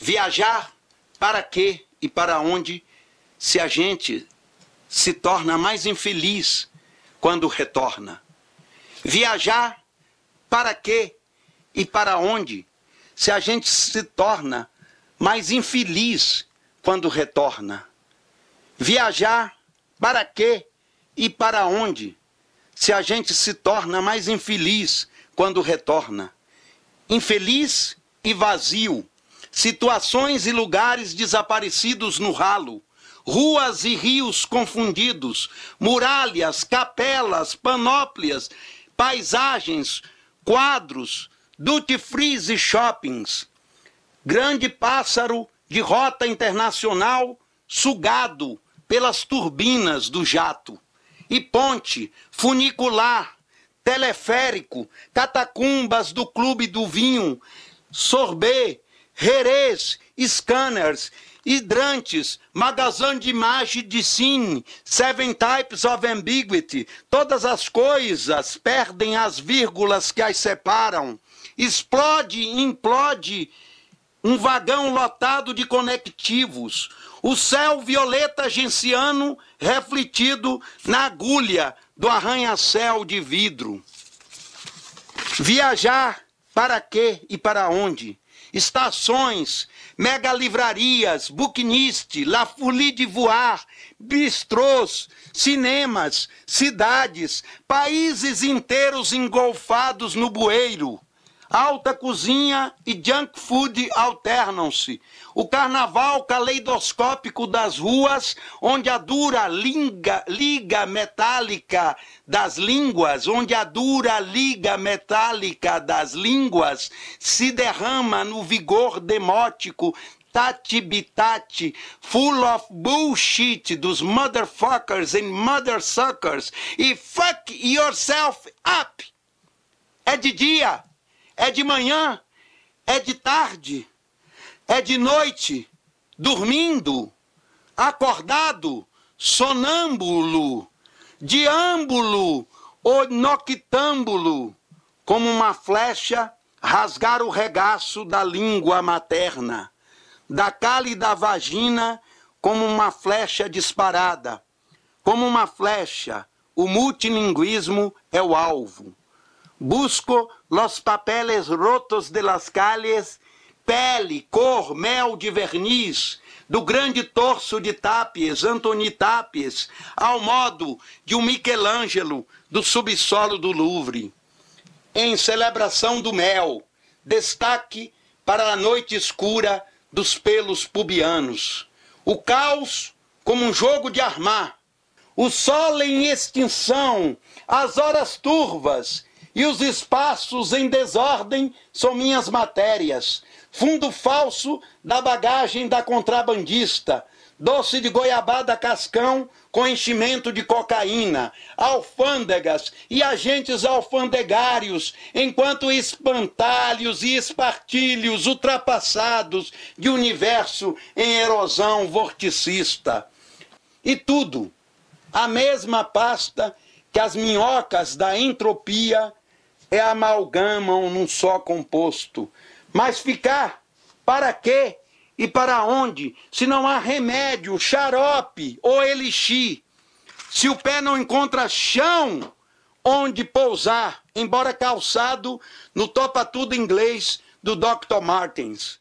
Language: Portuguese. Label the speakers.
Speaker 1: Viajar para quê e para onde se a gente se torna mais infeliz quando retorna? Viajar para quê e para onde se a gente se torna mais infeliz quando retorna? Viajar para quê e para onde se a gente se torna mais infeliz quando retorna? Infeliz e vazio situações e lugares desaparecidos no ralo, ruas e rios confundidos, muralhas, capelas, panóplias, paisagens, quadros, duty-frees e shoppings. Grande pássaro de rota internacional sugado pelas turbinas do jato. E ponte, funicular, teleférico, catacumbas do Clube do Vinho, sorbet, herês, scanners, hidrantes, magazão de imagem de sim, seven types of ambiguity, todas as coisas perdem as vírgulas que as separam, explode, implode um vagão lotado de conectivos, o céu violeta agenciano refletido na agulha do arranha-céu de vidro. Viajar para quê e para onde? estações, mega livrarias, buquiniste, La Folie de Voar, bistrôs, cinemas, cidades, países inteiros engolfados no bueiro. Alta cozinha e junk food alternam-se. O carnaval caleidoscópico das ruas, onde a dura linga, liga metálica das línguas, onde a dura liga metálica das línguas se derrama no vigor demótico tati bitati, full of bullshit dos motherfuckers and mothersuckers e fuck yourself up. É de dia. É de manhã, é de tarde, é de noite, dormindo, acordado, sonâmbulo, diâmbulo ou noctâmbulo, como uma flecha rasgar o regaço da língua materna, da cale da vagina como uma flecha disparada. Como uma flecha, o multilinguismo é o alvo. Busco los papeles rotos de las calles, pele, cor, mel de verniz, do grande torso de Tapies, Antoni Tapies, ao modo de um Michelangelo do subsolo do Louvre. Em celebração do mel, destaque para a noite escura dos pelos pubianos. O caos como um jogo de armar. O sol em extinção, as horas turvas e os espaços em desordem são minhas matérias. Fundo falso da bagagem da contrabandista. Doce de goiabada cascão com enchimento de cocaína, alfândegas e agentes alfandegários, enquanto espantalhos e espartilhos ultrapassados de universo em erosão vorticista. E tudo, a mesma pasta que as minhocas da entropia é amalgamam num só composto. Mas ficar, para quê e para onde? Se não há remédio, xarope ou elixir. Se o pé não encontra chão onde pousar, embora calçado no topa tudo inglês do Dr. Martens.